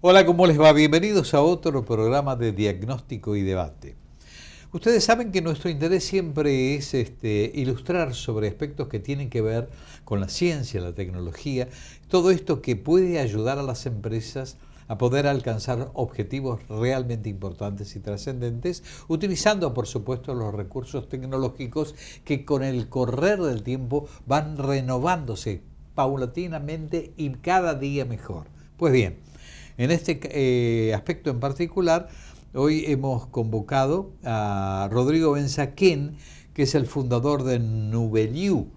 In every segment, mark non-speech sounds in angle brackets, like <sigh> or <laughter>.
Hola, ¿cómo les va? Bienvenidos a otro programa de diagnóstico y debate. Ustedes saben que nuestro interés siempre es este, ilustrar sobre aspectos que tienen que ver con la ciencia, la tecnología, todo esto que puede ayudar a las empresas a poder alcanzar objetivos realmente importantes y trascendentes, utilizando por supuesto los recursos tecnológicos que con el correr del tiempo van renovándose paulatinamente y cada día mejor. Pues bien, en este eh, aspecto en particular, hoy hemos convocado a Rodrigo Benzaquén, que es el fundador de Nubeliu.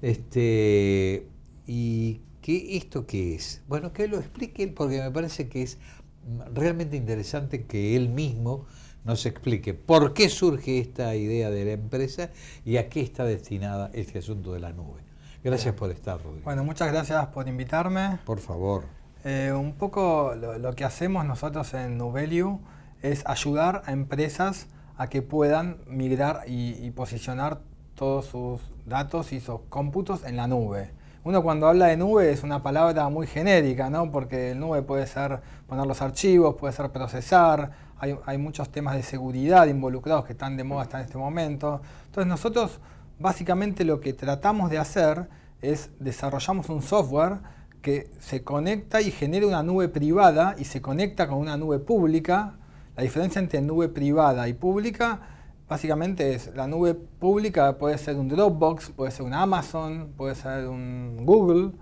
Este, ¿Y qué, esto qué es? Bueno, que lo explique él, porque me parece que es realmente interesante que él mismo nos explique por qué surge esta idea de la empresa y a qué está destinada este asunto de la nube. Gracias por estar, Rodrigo. Bueno, muchas gracias por invitarme. Por favor. Eh, un poco lo, que hacemos nosotros en Nubelio es ayudar a empresas a que puedan migrar y, posicionar todos sus datos y sus cómputos en la nube. Uno cuando habla de nube es una palabra muy genérica, ¿no? porque el nube puede ser poner los archivos, puede ser procesar, hay, hay muchos temas de seguridad involucrados que están de moda hasta en este momento. Entonces nosotros básicamente lo que tratamos de hacer es desarrollamos un software se conecta y genera una nube privada y se conecta con una nube pública. La diferencia entre nube privada y pública básicamente es la nube pública puede ser un Dropbox, puede ser un Amazon, puede ser un Google,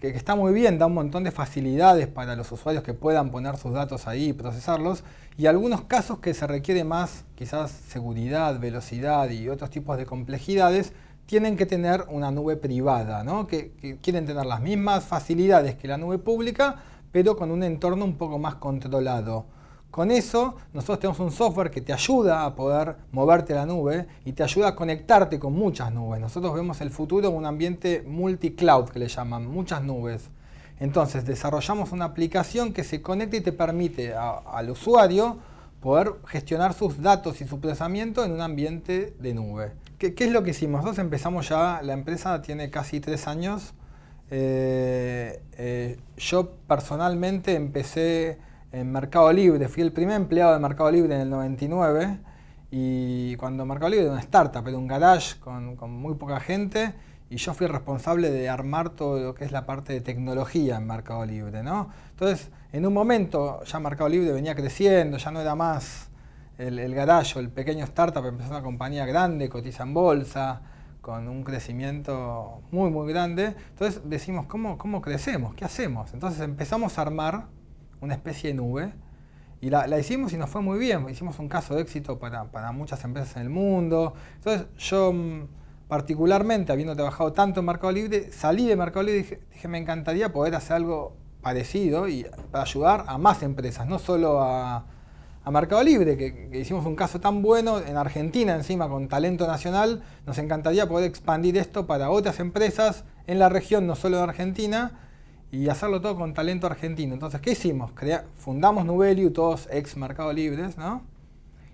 que está muy bien, da un montón de facilidades para los usuarios que puedan poner sus datos ahí y procesarlos. Y algunos casos que se requiere más quizás seguridad, velocidad y otros tipos de complejidades, tienen que tener una nube privada, ¿no? que, quieren tener las mismas facilidades que la nube pública, pero con un entorno un poco más controlado. Con eso, nosotros tenemos un software que te ayuda a poder moverte la nube y te ayuda a conectarte con muchas nubes. Nosotros vemos el futuro en un ambiente multi-cloud, que le llaman, muchas nubes. Entonces, desarrollamos una aplicación que se conecta y te permite al usuario poder gestionar sus datos y su procesamiento en un ambiente de nube. ¿Qué, es lo que hicimos? Nosotros empezamos ya, la empresa tiene casi tres años. Eh, eh, yo personalmente empecé en Mercado Libre, fui el primer empleado de Mercado Libre en el 99 y cuando Mercado Libre era una startup, era un garage con, muy poca gente y yo fui responsable de armar todo lo que es la parte de tecnología en Mercado Libre. Entonces, en un momento ya Mercado Libre venía creciendo, ya no era más el, el el pequeño startup, empezó una compañía grande, cotiza en bolsa, con un crecimiento muy, muy grande. Entonces decimos, ¿cómo, crecemos? ¿Qué hacemos? Entonces empezamos a armar una especie de nube y la, hicimos y nos fue muy bien. Hicimos un caso de éxito para, muchas empresas en el mundo. Entonces yo mm, particularmente, habiendo trabajado tanto en Mercado Libre, salí de Mercado Libre y dije me encantaría poder hacer algo parecido y para ayudar a más empresas, no solo a a Mercado Libre, que, hicimos un caso tan bueno en Argentina encima con talento nacional, nos encantaría poder expandir esto para otras empresas en la región, no solo en Argentina, y hacerlo todo con talento argentino. Entonces, ¿qué hicimos? fundamos Nubelio, todos ex Mercado Libres, ¿no?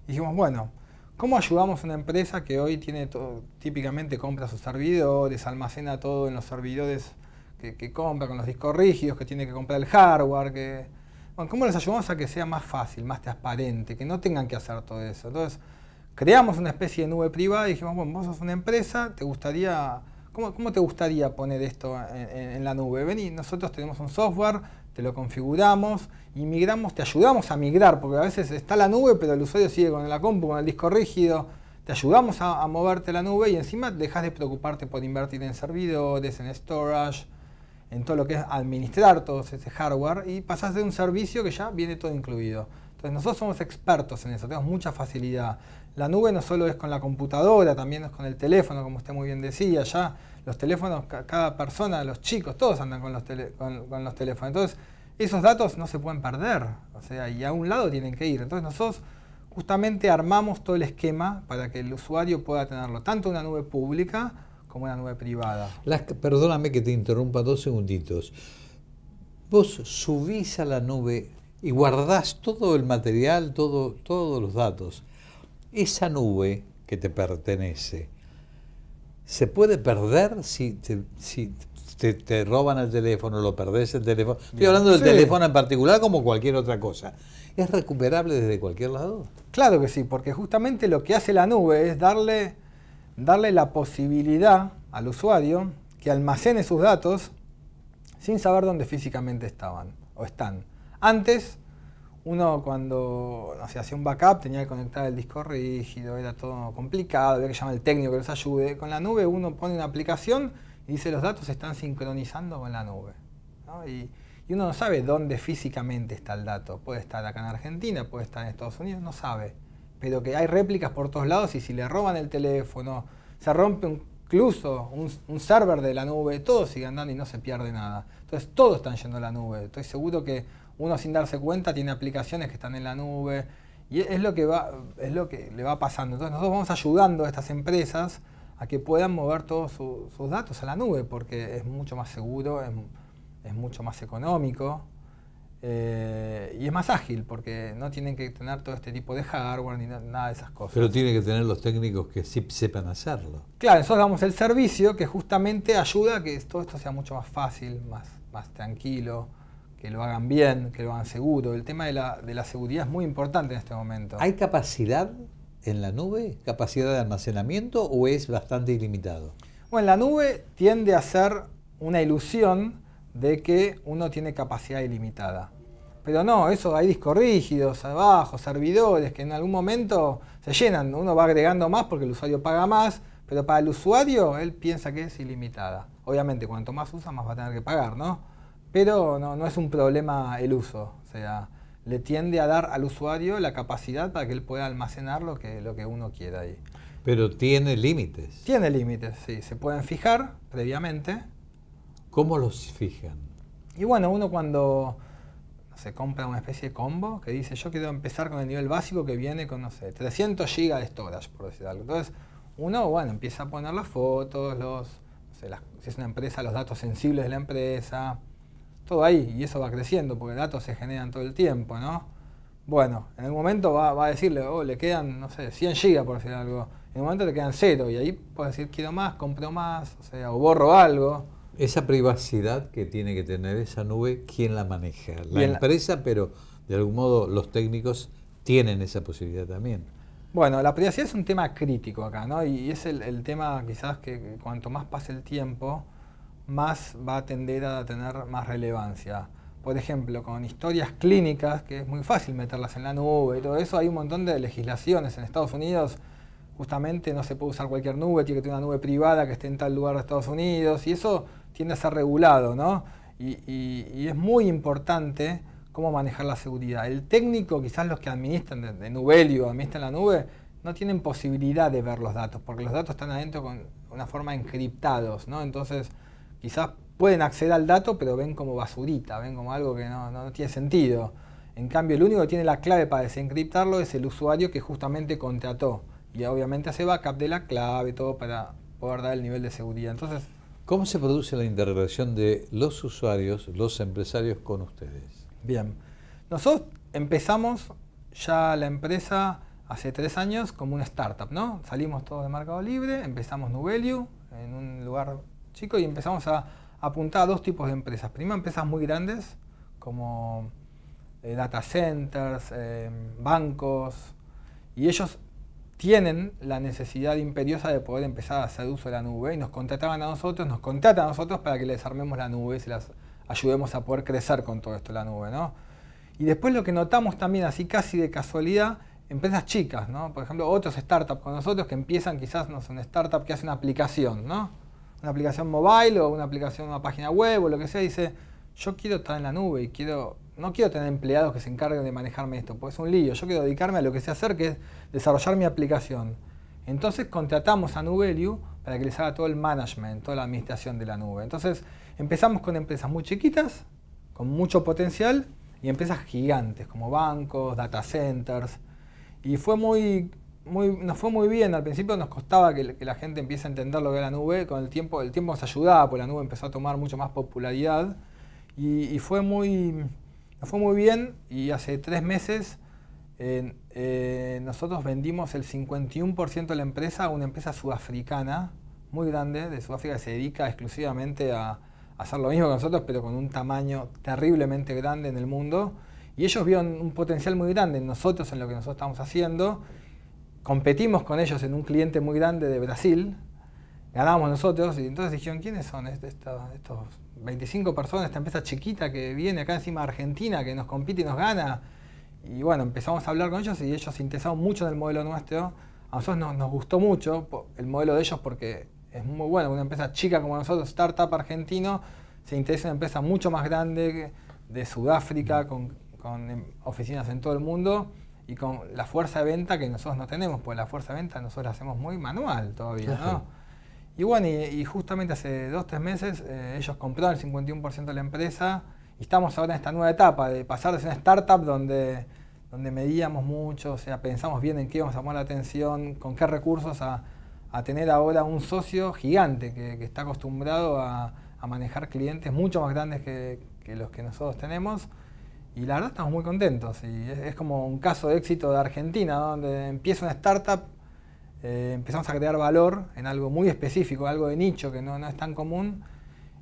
Y dijimos, bueno, ¿cómo ayudamos a una empresa que hoy tiene todo, típicamente compra sus servidores, almacena todo en los servidores que, que compra con los discos rígidos, que tiene que comprar el hardware, que ¿cómo les ayudamos a que sea más fácil, más transparente, que no tengan que hacer todo eso? Entonces, creamos una especie de nube privada y dijimos, bueno, vos sos una empresa, te gustaría, ¿cómo, te gustaría poner esto en, la nube? Vení, nosotros tenemos un software, te lo configuramos y migramos, te ayudamos a migrar, porque a veces está la nube, pero el usuario sigue con la compu, con el disco rígido, te ayudamos a, a moverte la nube y encima dejas de preocuparte por invertir en servidores, en storage, en todo lo que es administrar todo ese hardware y pasar de un servicio que ya viene todo incluido. Entonces nosotros somos expertos en eso, tenemos mucha facilidad. La nube no solo es con la computadora, también es con el teléfono, como usted muy bien decía, ya los teléfonos, cada persona, los chicos, todos andan con los, los teléfonos. Entonces esos datos no se pueden perder, o sea, y a un lado tienen que ir. Entonces nosotros justamente armamos todo el esquema para que el usuario pueda tenerlo tanto en una nube pública, como una nube privada. perdóname que te interrumpa dos segunditos. Vos subís a la nube y guardás todo el material, todo, todos los datos. Esa nube que te pertenece, ¿se puede perder si, te, roban el teléfono, lo perdés el teléfono? Estoy hablando del teléfono en particular como cualquier otra cosa. ¿Es recuperable desde cualquier lado? Claro que sí, porque justamente lo que hace la nube es darle darle la posibilidad al usuario que almacene sus datos sin saber dónde físicamente estaban o están. Antes, uno cuando se hacía un backup tenía que conectar el disco rígido, era todo complicado, había que llamar al técnico que los ayude. Con la nube uno pone una aplicación y dice los datos se están sincronizando con la nube. y uno no sabe dónde físicamente está el dato. Puede estar acá en Argentina, puede estar en Estados Unidos, no sabe pero que hay réplicas por todos lados y si le roban el teléfono, se rompe incluso un, server de la nube, todo sigue andando y no se pierde nada. Entonces todos están yendo a la nube. Estoy seguro que uno sin darse cuenta tiene aplicaciones que están en la nube y es lo que, es lo que le va pasando. Entonces nosotros vamos ayudando a estas empresas a que puedan mover todos sus datos a la nube porque es mucho más seguro, es mucho más económico. Eh, y es más ágil porque no tienen que tener todo este tipo de hardware ni nada de esas cosas. Pero tiene que tener los técnicos que sí sepan hacerlo. Claro, nosotros damos el servicio que justamente ayuda a que todo esto sea mucho más fácil, más, más tranquilo, que lo hagan bien, que lo hagan seguro. El tema de la, de la seguridad es muy importante en este momento. ¿Hay capacidad en la nube? ¿Capacidad de almacenamiento o es bastante ilimitado? Bueno, la nube tiende a ser una ilusión de que uno tiene capacidad ilimitada. Pero no, eso hay discos rígidos, abajo, servidores, que en algún momento se llenan. Uno va agregando más porque el usuario paga más, pero para el usuario él piensa que es ilimitada. Obviamente, cuanto más usa, más va a tener que pagar, ¿no? Pero no, es un problema el uso. O sea, le tiende a dar al usuario la capacidad para que él pueda almacenar lo que, lo que uno quiera ahí. Pero tiene límites. Tiene límites, sí. Se pueden fijar previamente ¿Cómo los fijan? Y bueno, uno cuando se compra una especie de combo que dice yo quiero empezar con el nivel básico que viene con, no sé, 300 gigas de storage, por decir algo. Entonces, uno, bueno, empieza a poner las fotos, los, si es una empresa, los datos sensibles de la empresa, todo ahí, y eso va creciendo, porque datos se generan todo el tiempo, ¿no? Bueno, en algún momento va, a decirle, oh, le quedan, no sé, 100 gigas, por decir algo. En un momento le quedan cero, y ahí puede decir, quiero más, compro más, o sea, o borro algo. Esa privacidad que tiene que tener esa nube, ¿quién la maneja? La empresa, pero de algún modo los técnicos tienen esa posibilidad también. Bueno, la privacidad es un tema crítico acá, ¿no? Y es el, el tema quizás que cuanto más pase el tiempo, más va a tender a tener más relevancia. Por ejemplo, con historias clínicas, que es muy fácil meterlas en la nube y todo eso, hay un montón de legislaciones en Estados Unidos. Justamente no se puede usar cualquier nube, tiene que tener una nube privada que esté en tal lugar de Estados Unidos. Y eso tiende a ser regulado, ¿no? Y, es muy importante cómo manejar la seguridad. El técnico, quizás los que administran de, Nubelio, administran la nube, no tienen posibilidad de ver los datos, porque los datos están adentro con una forma encriptados, ¿no? Entonces, quizás pueden acceder al dato, pero ven como basurita, ven como algo que no, tiene sentido. En cambio, el único que tiene la clave para desencriptarlo es el usuario que justamente contrató. Y obviamente hace backup de la clave, y todo para poder dar el nivel de seguridad. Entonces, ¿Cómo se produce la interrelación de los usuarios, los empresarios con ustedes? Bien, nosotros empezamos ya la empresa hace tres años como una startup, ¿no? Salimos todos de Mercado Libre, empezamos Nubelio en un lugar chico y empezamos a apuntar a dos tipos de empresas. Primero, empresas muy grandes como eh, data centers, eh, bancos, y ellos tienen la necesidad imperiosa de poder empezar a hacer uso de la nube y nos contrataban a nosotros, nos contratan a nosotros para que les armemos la nube y se las ayudemos a poder crecer con todo esto la nube, ¿no? Y después lo que notamos también, así casi de casualidad, empresas chicas, ¿no? Por ejemplo, otros startups con nosotros que empiezan quizás, no sé, una startup que hace una aplicación, ¿no? Una aplicación mobile o una aplicación, una página web o lo que sea, dice, yo quiero estar en la nube y quiero no quiero tener empleados que se encarguen de manejarme esto, porque es un lío. Yo quiero dedicarme a lo que sé hacer, que es desarrollar mi aplicación. Entonces contratamos a Nubelio para que les haga todo el management, toda la administración de la nube. Entonces empezamos con empresas muy chiquitas, con mucho potencial, y empresas gigantes, como bancos, data centers. Y fue muy, muy, nos fue muy bien. Al principio nos costaba que, la gente empiece a entender lo que la nube. Con el tiempo, el tiempo nos ayudaba, porque la nube empezó a tomar mucho más popularidad. y fue muy nos fue muy bien y hace tres meses eh, nosotros vendimos el 51% de la empresa a una empresa sudafricana muy grande de Sudáfrica que se dedica exclusivamente a hacer lo mismo que nosotros, pero con un tamaño terriblemente grande en el mundo. Y ellos vieron un potencial muy grande en nosotros, en lo que nosotros estamos haciendo. Competimos con ellos en un cliente muy grande de Brasil, ganábamos nosotros, y entonces dijeron, ¿quiénes son este, estos, 25 personas, esta empresa chiquita que viene acá encima de Argentina, que nos compite y nos gana? Y bueno, empezamos a hablar con ellos y ellos se interesaron mucho en el modelo nuestro. A nosotros nos, gustó mucho el modelo de ellos porque es muy bueno, una empresa chica como nosotros, startup argentino, se interesa en una empresa mucho más grande de Sudáfrica, con, con em, oficinas en todo el mundo y con la fuerza de venta que nosotros no tenemos, porque la fuerza de venta nosotros la hacemos muy manual todavía, ¿no? Y bueno, y, justamente hace dos, tres meses eh, ellos compraron el 51% de la empresa y estamos ahora en esta nueva etapa de pasar de ser una startup donde, donde medíamos mucho, o sea, pensamos bien en qué íbamos a poner la atención, con qué recursos, a, tener ahora un socio gigante que, está acostumbrado a, manejar clientes mucho más grandes que, los que nosotros tenemos. Y la verdad estamos muy contentos y es, como un caso de éxito de Argentina, donde empieza una startup eh, empezamos a crear valor en algo muy específico, algo de nicho que no, no es tan común.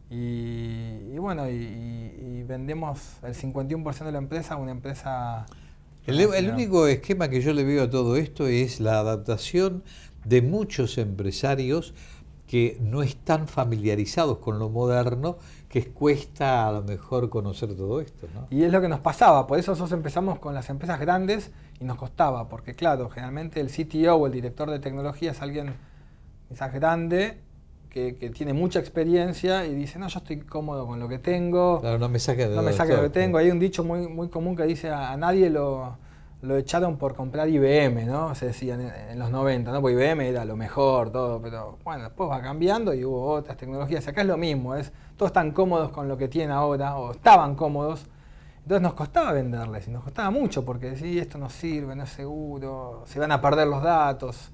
Y, bueno, y, vendemos el 51% de la empresa a una empresa... El, el único esquema que yo le veo a todo esto es la adaptación de muchos empresarios que no están familiarizados con lo moderno que cuesta a lo mejor conocer todo esto. ¿no? Y es lo que nos pasaba, por eso nosotros empezamos con las empresas grandes y nos costaba, porque claro, generalmente el CTO o el director de tecnología es alguien quizás grande que, tiene mucha experiencia y dice, no, yo estoy cómodo con lo que tengo. Claro, no me saque de, no me saque lo que tengo. Hay un dicho muy, muy común que dice, a nadie lo, lo echaron por comprar IBM, ¿no? Se decía en los 90, ¿no? Porque IBM era lo mejor, todo, pero bueno, después va cambiando y hubo otras tecnologías. Acá es lo mismo, es todos están cómodos con lo que tienen ahora, o estaban cómodos, entonces nos costaba venderles y nos costaba mucho porque sí, esto no sirve, no es seguro, se van a perder los datos.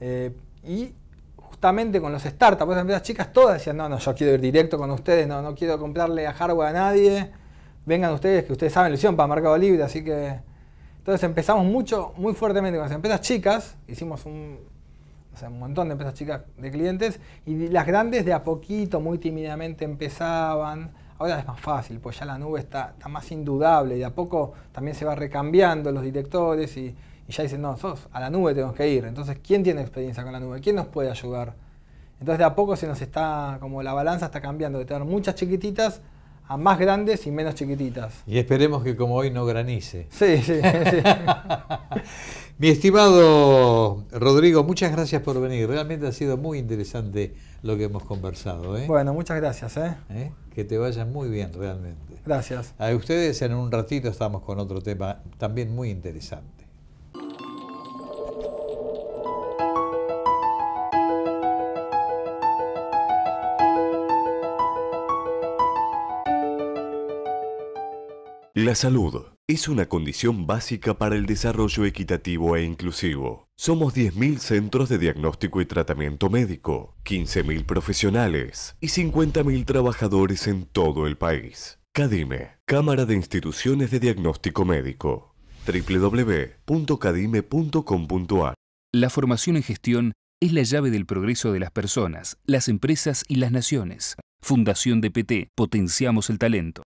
Eh, y justamente con los startups, las chicas todas decían, no, no, yo quiero ir directo con ustedes, no, no quiero comprarle a hardware a nadie, vengan ustedes, que ustedes saben, lo hicieron para Mercado Libre, así que entonces empezamos mucho, muy fuertemente con las empresas chicas, hicimos un, montón de empresas chicas de clientes, y las grandes de a poquito, muy tímidamente empezaban. Ahora es más fácil, pues ya la nube está, más indudable y de a poco también se va recambiando los directores y, y ya dicen, no, sos, a la nube tenemos que ir. Entonces, ¿quién tiene experiencia con la nube? ¿Quién nos puede ayudar? Entonces de a poco se nos está, como la balanza está cambiando de tener muchas chiquititas a más grandes y menos chiquititas. Y esperemos que como hoy no granice. Sí, sí. <laughs> Mi estimado Rodrigo, muchas gracias por venir. Realmente ha sido muy interesante lo que hemos conversado. ¿eh? Bueno, muchas gracias. ¿eh? ¿Eh? Que te vaya muy bien realmente. Gracias. A ustedes en un ratito estamos con otro tema también muy interesante. La salud es una condición básica para el desarrollo equitativo e inclusivo. Somos 10.000 centros de diagnóstico y tratamiento médico, 15.000 profesionales y 50.000 trabajadores en todo el país. CADIME, Cámara de Instituciones de Diagnóstico Médico, www.cadime.com.ar La formación en gestión es la llave del progreso de las personas, las empresas y las naciones. Fundación de PT. potenciamos el talento.